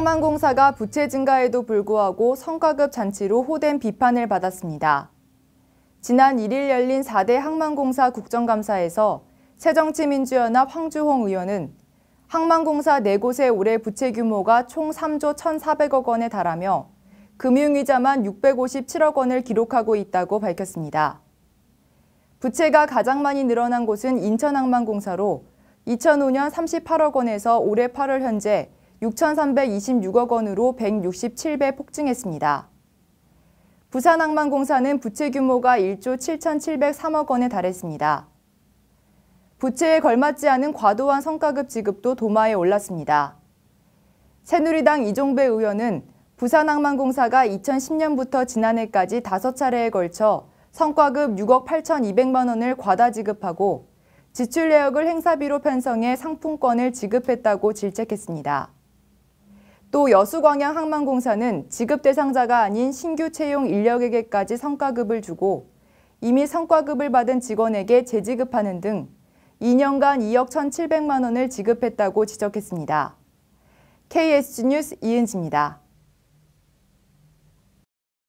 쌍만공사가 부채 증가에도 불구하고 성과급 잔치로 호된 비판을 받았습니다. 지난 1일 열린 4대 항만공사 국정감사에서 새정치민주연합 황주홍 의원은 항만공사 4곳의 올해 부채 규모가 총 3조 1,400억 원에 달하며 금융위자만 657억 원을 기록하고 있다고 밝혔습니다. 부채가 가장 많이 늘어난 곳은 인천항만공사로 2005년 38억 원에서 올해 8월 현재 6,326억 원으로 167배 폭증했습니다. 부산항만공사는 부채 규모가 1조 7,703억 원에 달했습니다. 부채에 걸맞지 않은 과도한 성과급 지급도 도마에 올랐습니다. 새누리당 이종배 의원은 부산항만공사가 2010년부터 지난해까지 5차례에 걸쳐 성과급 6억 8,200만 원을 과다 지급하고 지출 내역을 행사비로 편성해 상품권을 지급했다고 질책했습니다. 또 여수광양항만공사는 지급 대상자가 아닌 신규 채용 인력에게까지 성과급을 주고 이미 성과급을 받은 직원에게 재지급하는 등 2년간 2억 1,700만 원을 지급했다고 지적했습니다. KSG 뉴스 이은지입니다.